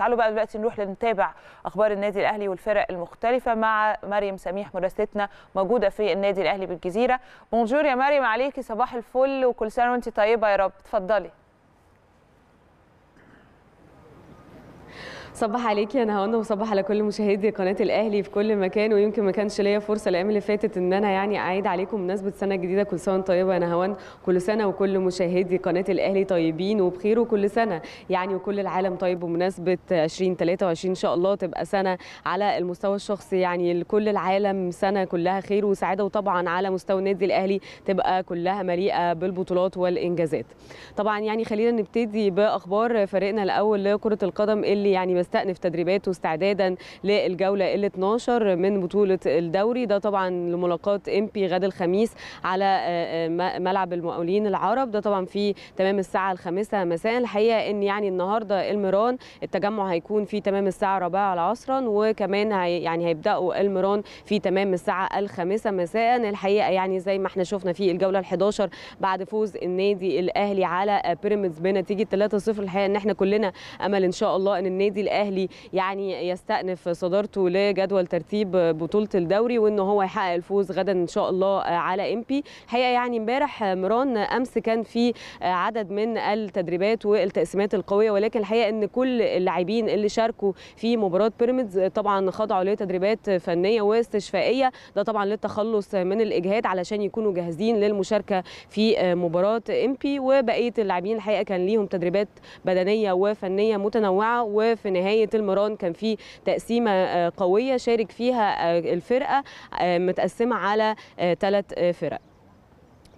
تعالوا بقى دلوقتي نروح لنتابع اخبار النادي الاهلي والفرق المختلفه مع مريم سميح مراسلتنا موجوده في النادي الاهلي بالجزيره بونجور يا مريم عليكي صباح الفل وكل سنه وانت طيبه يا رب اتفضلي صبح عليكي يا نهاوند وصبح على كل مشاهدي قناه الاهلي في كل مكان ويمكن ما كانش ليا فرصه الايام اللي فاتت ان انا يعني اعيد عليكم بمناسبه سنه جديده كل سنه طيبه يا نهاوند كل سنه وكل مشاهدي قناه الاهلي طيبين وبخير وكل سنه يعني وكل العالم طيب بمناسبه 2023 ان شاء الله تبقى سنه على المستوى الشخصي يعني لكل العالم سنه كلها خير وسعاده وطبعا على مستوى النادي الاهلي تبقى كلها مليئه بالبطولات والانجازات طبعا يعني خلينا نبتدي باخبار فريقنا الاول لكره القدم اللي يعني مستأنف تدريباته استعدادا للجوله ال 12 من بطوله الدوري ده طبعا لملاقات امبي غد الخميس على آه، آه، ملعب المقاولين العرب ده طبعا في تمام الساعه الخامسه مساء الحقيقه ان يعني النهارده الميران التجمع هيكون في تمام الساعه 4 عصرا وكمان هي يعني هيبداوا الميران في تمام الساعه الخامسه مساء الحقيقه يعني زي ما احنا شفنا في الجوله ال 11 بعد فوز النادي الاهلي على بيراميدز بنتيجه 3-0 الحقيقه ان احنا كلنا امل ان شاء الله ان النادي الاهلي يعني يستأنف صدارته لجدول ترتيب بطوله الدوري وان هو يحقق الفوز غدا ان شاء الله على امبي الحقيقه يعني امبارح مران امس كان في عدد من التدريبات والتقسيمات القويه ولكن الحقيقه ان كل اللاعبين اللي شاركوا في مباراه بيراميدز طبعا خضعوا لتدريبات فنيه واستشفائيه ده طبعا للتخلص من الاجهاد علشان يكونوا جاهزين للمشاركه في مباراه امبي وبقيه اللاعبين الحقيقه كان ليهم تدريبات بدنيه وفنيه متنوعه وفي نهايه المران كان في تقسيمه آه، قويه شارك فيها آه، الفرقه آه، متقسمه على ثلاث فرق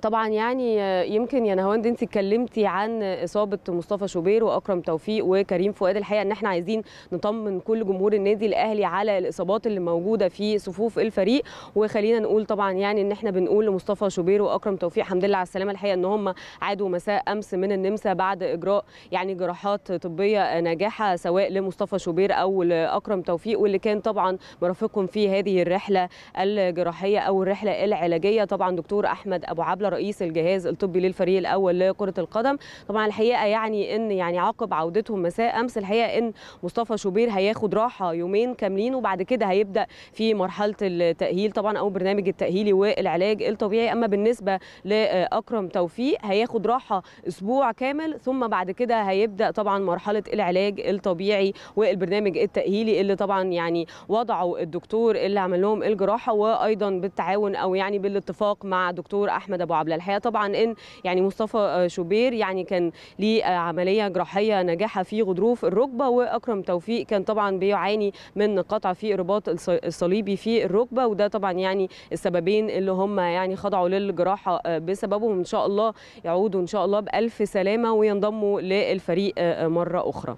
طبعا يعني يمكن يا نهاوند انت اتكلمتي عن اصابه مصطفى شوبير واكرم توفيق وكريم فؤاد الحقيقه ان احنا عايزين نطمن كل جمهور النادي الاهلي على الاصابات اللي موجوده في صفوف الفريق وخلينا نقول طبعا يعني ان احنا بنقول لمصطفى شوبير واكرم توفيق الحمد لله على السلامه الحقيقه ان هم عادوا مساء امس من النمسا بعد اجراء يعني جراحات طبيه ناجحه سواء لمصطفى شوبير او لاكرم توفيق واللي كان طبعا مرافقهم في هذه الرحله الجراحيه او الرحله العلاجيه طبعا دكتور احمد ابو عبله رئيس الجهاز الطبي للفريق الاول لكره القدم طبعا الحقيقه يعني ان يعني عقب عودتهم مساء امس الحقيقه ان مصطفى شوبير هياخد راحه يومين كاملين وبعد كده هيبدا في مرحله التاهيل طبعا او برنامج التاهيلي والعلاج الطبيعي اما بالنسبه لاكرم توفيق هياخد راحه اسبوع كامل ثم بعد كده هيبدا طبعا مرحله العلاج الطبيعي والبرنامج التاهيلي اللي طبعا يعني وضعه الدكتور اللي عمل لهم الجراحه وايضا بالتعاون او يعني بالاتفاق مع دكتور احمد ابو صعب للحقيقه طبعا ان يعني مصطفى آه، شوبير يعني كان ليه آه، عمليه جراحيه ناجحه في غضروف الركبه واكرم توفيق كان طبعا بيعاني من قطع في الرباط الصليبي في الركبه وده طبعا يعني السببين اللي هم يعني خضعوا للجراحه آه، بسببهم ان شاء الله يعودوا ان شاء الله بالف سلامه وينضموا للفريق مره اخرى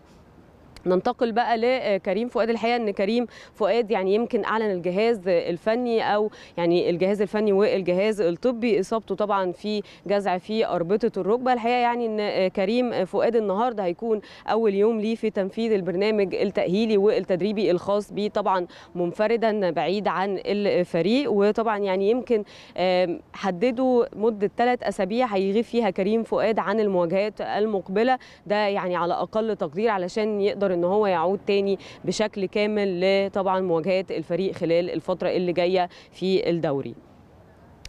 ننتقل بقى لكريم آه، فؤاد الحقيقه ان كريم فؤاد يعني يمكن اعلن الجهاز الفني او يعني الجهاز الفني والجهاز الطبي اصابته طبعا في جزع في اربطه الركبه الحقيقه يعني ان آه، كريم فؤاد النهارده هيكون اول يوم ليه في تنفيذ البرنامج التاهيلي والتدريبي الخاص بيه طبعا منفردا بعيد عن الفريق وطبعا يعني يمكن حددوا مده ثلاث اسابيع هيغيب فيها كريم فؤاد عن المواجهات المقبله ده يعني على اقل تقدير علشان يقدر يقدر ان هو يعود تاني بشكل كامل لطبعا مواجهات الفريق خلال الفتره اللي جايه في الدوري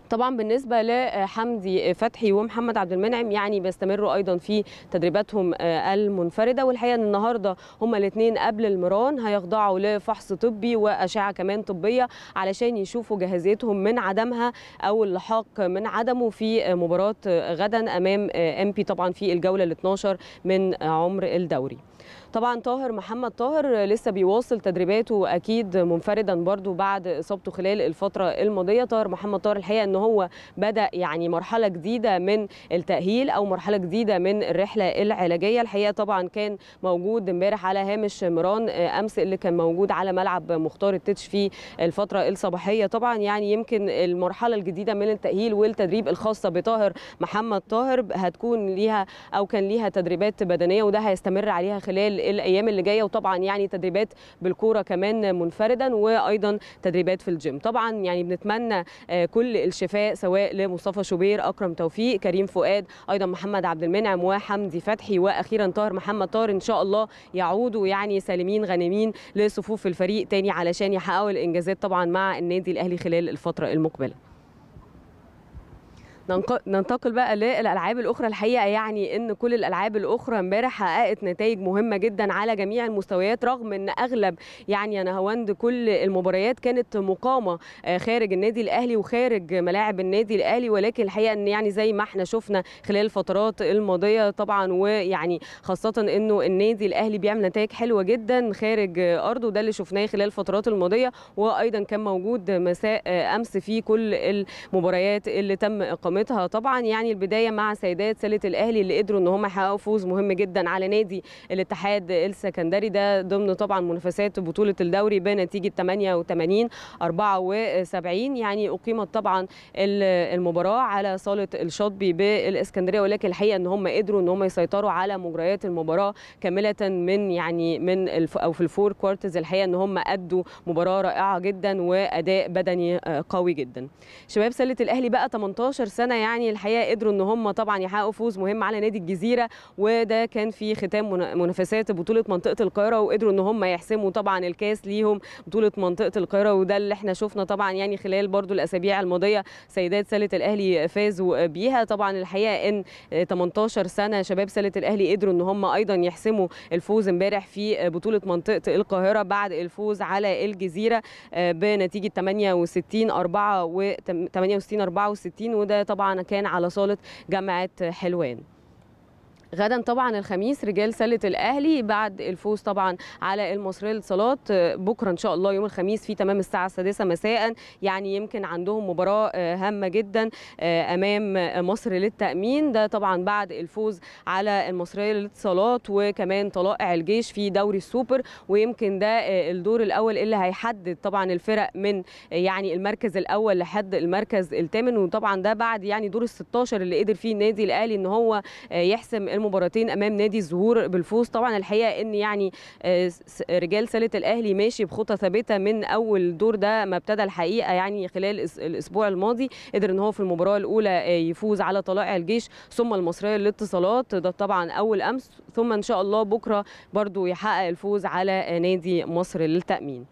طبعا بالنسبه لحمدي فتحي ومحمد عبد المنعم يعني بيستمروا ايضا في تدريباتهم آه، المنفرده والحقيقه ان النهارده هما الاثنين قبل المران هيخضعوا لفحص طبي واشعه كمان طبيه علشان يشوفوا جاهزيتهم من عدمها او اللحاق من عدمه في آه، مباراه آه، غدا امام بي طبعا في الجوله ال 12 من عمر الدوري. طبعا طاهر محمد طاهر لسه بيواصل تدريباته اكيد منفردا برده بعد اصابته خلال الفتره الماضيه طاهر محمد طاهر الحقيقه ان هو بدا يعني مرحله جديده من التاهيل او مرحله جديده من الرحله العلاجيه الحقيقه طبعا كان موجود امبارح على هامش مران آه، امس اللي كان موجود على ملعب مختار التتش في الفتره الصباحيه طبعا يعني يمكن المرحله الجديده من التاهيل والتدريب الخاصه بطاهر محمد طاهر هتكون ليها او كان ليها تدريبات بدنيه وده هيستمر عليها خلال خلال الايام اللي جايه وطبعا يعني تدريبات بالكوره كمان منفردا وايضا تدريبات في الجيم طبعا يعني بنتمنى آه، كل الشفاء سواء لمصطفى شوبير اكرم توفيق كريم فؤاد ايضا محمد عبد المنعم وحمدي فتحي واخيرا طاهر محمد طاهر ان شاء الله يعودوا يعني سالمين غانمين لصفوف الفريق تاني علشان يحققوا الانجازات طبعا مع النادي الاهلي خلال الفتره المقبله ننتقل بقى للالعاب الاخرى الحقيقه يعني ان كل الالعاب الاخرى امبارح حققت نتائج مهمه جدا على جميع المستويات رغم ان اغلب يعني يا نهاوند كل المباريات كانت مقامه آه، خارج النادي الاهلي وخارج ملاعب النادي الاهلي ولكن الحقيقه ان يعني زي ما احنا شفنا خلال الفترات الماضيه طبعا ويعني خاصه انه النادي الاهلي بيعمل نتائج حلوه جدا خارج ارضه وده اللي شفناه خلال الفترات الماضيه وايضا كان موجود مساء آه، امس في كل المباريات اللي تم اقامتها قامتها طبعا يعني البدايه مع سيدات سله الاهلي اللي قدروا ان هم يحققوا فوز مهم جدا على نادي الاتحاد السكندري ده ضمن طبعا منافسات بطوله الدوري بنتيجه 88 74 يعني اقيمت طبعا المباراه على صاله الشاطبي بالاسكندريه ولكن الحقيقه ان هم قدروا ان هم يسيطروا على مجريات المباراه كامله من يعني من الف او في الفور كوارترز الحقيقه ان هم ادوا مباراه رائعه جدا واداء بدني قوي جدا شباب سله الاهلي بقى 18 سنه السنه يعني الحقيقه قدروا ان هم طبعا يحققوا فوز مهم على نادي الجزيره وده كان في ختام منافسات بطوله منطقه القاهره وقدروا ان هم يحسموا طبعا الكاس ليهم بطوله منطقه القاهره وده اللي احنا شفنا طبعا يعني خلال برضو الاسابيع الماضيه سيدات سله الاهلي فازوا بيها طبعا الحقيقه ان 18 سنه شباب سله الاهلي قدروا ان هم ايضا يحسموا الفوز امبارح في بطوله منطقه القاهره بعد الفوز على الجزيره آه، بنتيجه 68 4 و 68 64 وده طبعا طبعا كان على صاله جامعه حلوان غدا طبعا الخميس رجال سله الاهلي بعد الفوز طبعا على المصريه للصالات بكره ان شاء الله يوم الخميس في تمام الساعه السادسه مساء يعني يمكن عندهم مباراه آه، هامه جدا آه، امام مصر للتامين ده طبعا بعد الفوز على المصريه للاتصالات وكمان طلائع الجيش في دوري السوبر ويمكن ده آه، الدور الاول اللي هيحدد طبعا الفرق من يعني المركز الاول لحد المركز الثامن وطبعا ده بعد يعني دور ال 16 اللي قدر فيه النادي الاهلي ان هو يحسم مباراتين امام نادي الزهور بالفوز طبعا الحقيقه ان يعني آه، رجال سله الاهلي ماشي بخطى ثابته من اول دور ده ما ابتدى الحقيقه يعني خلال الاسبوع الماضي قدر ان هو في المباراه الاولى آه، يفوز على طلائع الجيش ثم المصريه للاتصالات ده طبعا اول امس ثم ان شاء الله بكره برضو يحقق الفوز على آه، نادي مصر للتامين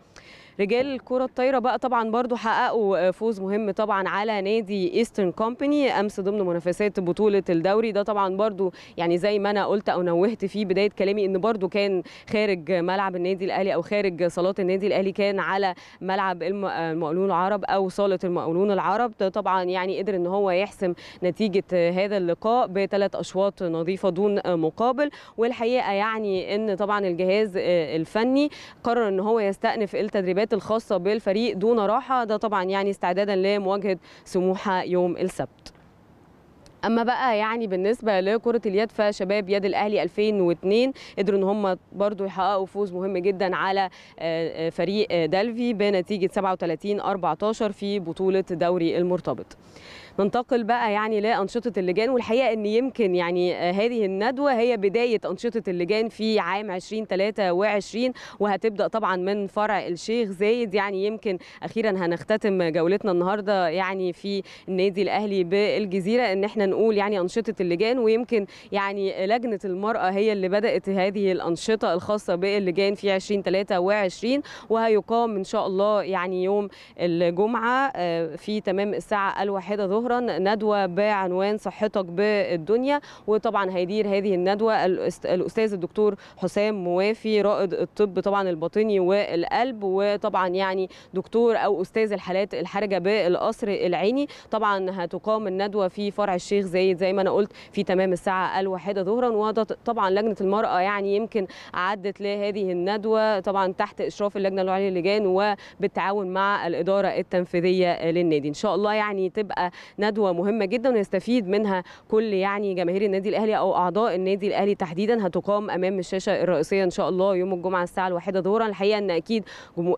رجال الكره الطايره بقى طبعا برضو حققوا فوز مهم طبعا على نادي ايسترن كومباني امس ضمن منافسات بطوله الدوري ده طبعا برضو يعني زي ما انا قلت او نوهت فيه بدايه كلامي ان برضو كان خارج ملعب النادي الاهلي او خارج صالة النادي الاهلي كان على ملعب المقاولون العرب او صاله المقاولون العرب طبعا يعني قدر ان هو يحسم نتيجه هذا اللقاء بثلاث اشواط نظيفه دون مقابل والحقيقه يعني ان طبعا الجهاز آه، الفني قرر ان هو يستأنف التدريبات الحسابات الخاصة بالفريق دون راحة ده طبعا يعني استعدادا لمواجهة سموحة يوم السبت اما بقى يعني بالنسبه لكره اليد فشباب يد الاهلي 2002 قدروا ان هم برضو يحققوا فوز مهم جدا على آه، آه، فريق آه، دالفي بنتيجه 37 14 في بطوله دوري المرتبط ننتقل بقى يعني لانشطه اللجان والحقيقه ان يمكن يعني آه، هذه الندوه هي بدايه انشطه اللجان في عام 2023 وهتبدا طبعا من فرع الشيخ زايد يعني يمكن اخيرا هنختتم جولتنا النهارده يعني في النادي الاهلي بالجزيره ان احنا نقول يعني انشطه اللجان ويمكن يعني لجنه المراه هي اللي بدات هذه الانشطه الخاصه باللجان في 2023 وهيقام ان شاء الله يعني يوم الجمعه آه، في تمام الساعه الواحده ظهر ظهرا ندوه بعنوان صحتك بالدنيا وطبعا هيدير هذه الندوه الاستاذ الدكتور حسام موافي رائد الطب طبعا الباطني والقلب وطبعا يعني دكتور او استاذ الحالات الحرجه بالقصر العيني طبعا هتقام الندوه في فرع الشيخ زايد زي ما انا قلت في تمام الساعه الواحده ظهرا وطبعا لجنه المراه يعني يمكن عدت لهذه الندوه طبعا تحت اشراف اللجنه العليا للجان وبالتعاون مع الاداره التنفيذيه للنادي ان شاء الله يعني تبقى ندوه مهمه جدا ويستفيد منها كل يعني جماهير النادي الاهلي او اعضاء النادي الاهلي تحديدا هتقام امام الشاشه الرئيسيه ان شاء الله يوم الجمعه الساعه الواحدة ظهرا الحقيقه ان اكيد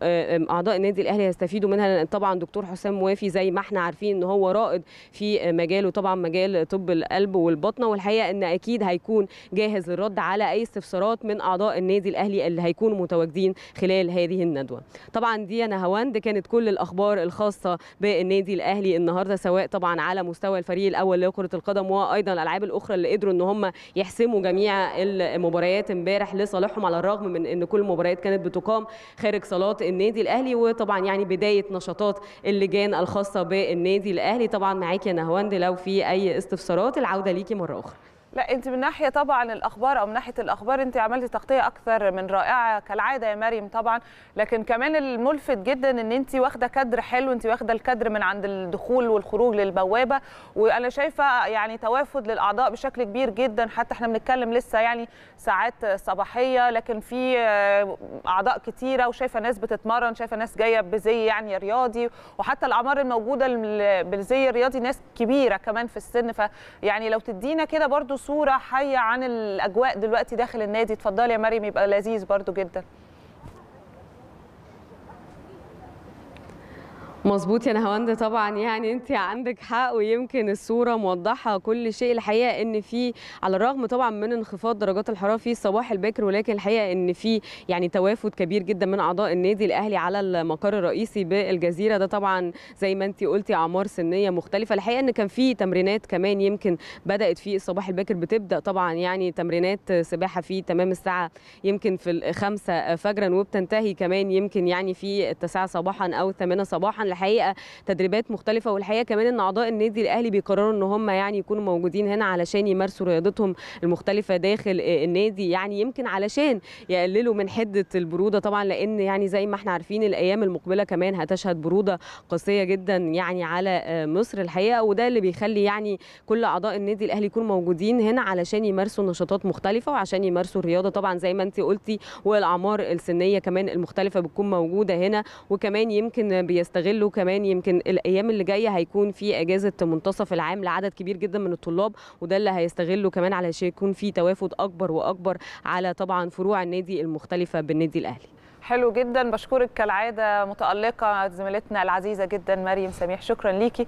آه، اعضاء النادي الاهلي هيستفيدوا منها لان طبعا دكتور حسام موافي زي ما احنا عارفين ان هو رائد في مجاله طبعا مجال طب القلب والبطنه والحقيقه ان اكيد هيكون جاهز للرد على اي استفسارات من اعضاء النادي الاهلي اللي هيكونوا متواجدين خلال هذه الندوه طبعا دي انا هواند كانت كل الاخبار الخاصه بالنادي الاهلي النهارده سواء طبعا طبعا على مستوى الفريق الاول لكره القدم وايضا الالعاب الاخرى اللي قدروا ان هم يحسموا جميع المباريات امبارح لصالحهم على الرغم من ان كل المباريات كانت بتقام خارج صالات النادي الاهلي وطبعا يعني بدايه نشاطات اللجان الخاصه بالنادي الاهلي طبعا معاك يا نهواند لو في اي استفسارات العوده ليكي مره اخرى لا انت من ناحيه طبعا الاخبار او من ناحيه الاخبار انت عملتي تغطيه اكثر من رائعه كالعاده يا مريم طبعا لكن كمان الملفت جدا ان انت واخده كادر حلو انت واخده الكادر من عند الدخول والخروج للبوابه وانا شايفه يعني توافد للاعضاء بشكل كبير جدا حتى احنا بنتكلم لسه يعني ساعات صباحيه لكن في اعضاء كتيره وشايفه ناس بتتمرن شايفه ناس جايه بزي يعني رياضي وحتى الاعمار الموجوده بالزي الرياضي ناس كبيره كمان في السن فيعني لو تدينا كده برضو صوره حيه عن الاجواء دلوقتي داخل النادي اتفضلي يا مريم يبقى لذيذ برده جدا مظبوط يا نهاوند طبعا يعني انت عندك حق ويمكن الصوره موضحه كل شيء الحقيقه ان في على الرغم طبعا من انخفاض درجات الحراره في الصباح الباكر ولكن الحقيقه ان في يعني توافد كبير جدا من اعضاء النادي الاهلي على المقر الرئيسي بالجزيره ده طبعا زي ما انت قلتي اعمار سنيه مختلفه الحقيقه ان كان في تمرينات كمان يمكن بدات في الصباح الباكر بتبدا طبعا يعني تمرينات سباحه في تمام الساعه يمكن في الخمسة فجرا وبتنتهي كمان يمكن يعني في التسعة صباحا او الثامنة صباحا الحقيقه تدريبات مختلفه والحقيقه كمان ان اعضاء النادي الاهلي بيقرروا ان هم يعني يكونوا موجودين هنا علشان يمارسوا رياضتهم المختلفه داخل النادي يعني يمكن علشان يقللوا من حده البروده طبعا لان يعني زي ما احنا عارفين الايام المقبله كمان هتشهد بروده قاسيه جدا يعني على مصر الحقيقه وده اللي بيخلي يعني كل اعضاء النادي الاهلي يكونوا موجودين هنا علشان يمارسوا نشاطات مختلفه وعشان يمارسوا الرياضه طبعا زي ما انت قلتي والاعمار السنيه كمان المختلفه بتكون موجوده هنا وكمان يمكن بيستغلوا له كمان يمكن الايام اللي جايه هيكون في اجازه منتصف العام لعدد كبير جدا من الطلاب وده اللي هيستغله كمان علشان يكون في توافد اكبر واكبر على طبعا فروع النادي المختلفه بالنادي الاهلي حلو جدا بشكرك كالعاده متالقه زميلتنا العزيزه جدا مريم سميح شكرا ليكي